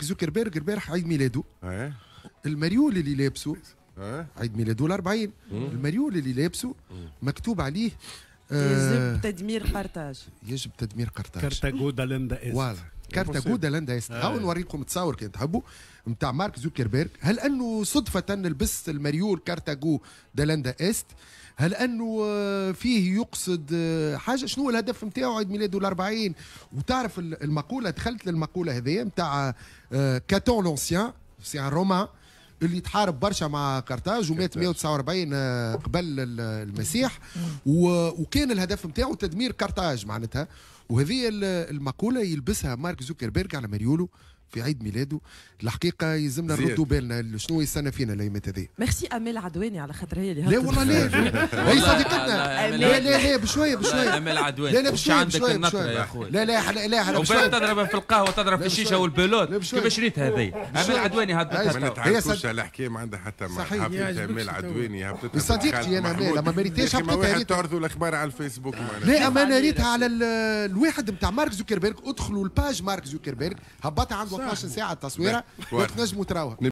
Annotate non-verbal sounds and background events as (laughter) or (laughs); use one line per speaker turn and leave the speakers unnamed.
زوكربيرغ البارح عيد ميلاده ايه المريول اللي لابسه ايه عيد ميلاده ال 40 المريول اللي لابسه مكتوب عليه آه، يجب تدمير قرطاج يجب تدمير قرطاج كرتاجو دالندا اس كارتا جودا لاند ايست آه. هاو نوريكم تصور كي تحبوا نتاع مارك زوكربيرغ هل انه صدفه لبس المريول كارتا جو لاند ايست هل انه آه، فيه يقصد آه، حاجه شنو الهدف نتاعو عيد ميلاده الأربعين وتعرف المقوله دخلت للمقوله هذيا نتاع كاتون لونسيان سي ان رومان اللي تحارب برشا مع قرطاج ومات 149 قبل المسيح وكان الهدف نتاعو تدمير قرطاج معناتها وهذه المقوله يلبسها مارك زوكربيرغ على مريولو في عيد ميلاده الحقيقه يلزمنا نردوا بالنا شنو يستنى فينا الايامات هذه ميرسي امال عدواني على خاطر هي اللي لا والله لا (laughs) هي صديقتنا لا لا لا بشويه بشويه امال عدواني لا لا بشويه بشويه بشويه لا لا حلا لا بشويه تضرب في القهوه تضرب في الشيشه والبلوت كيف شريت هذه امال عدواني هبطتها ما نتعرفوش على الحكايه ما عندها حتى ما هبطتها امال عدواني هبطتها صديقتي انا لما ما مريتهاش هبطتها تعرضوا الاخبار على الفيسبوك لا انا ريتها على الواحد نتاع مارك زوكربيرغ ادخلوا الباج مارك زوكربيرغ هبطها عنده 15 ساعه تصويره وقت نجموا تراوها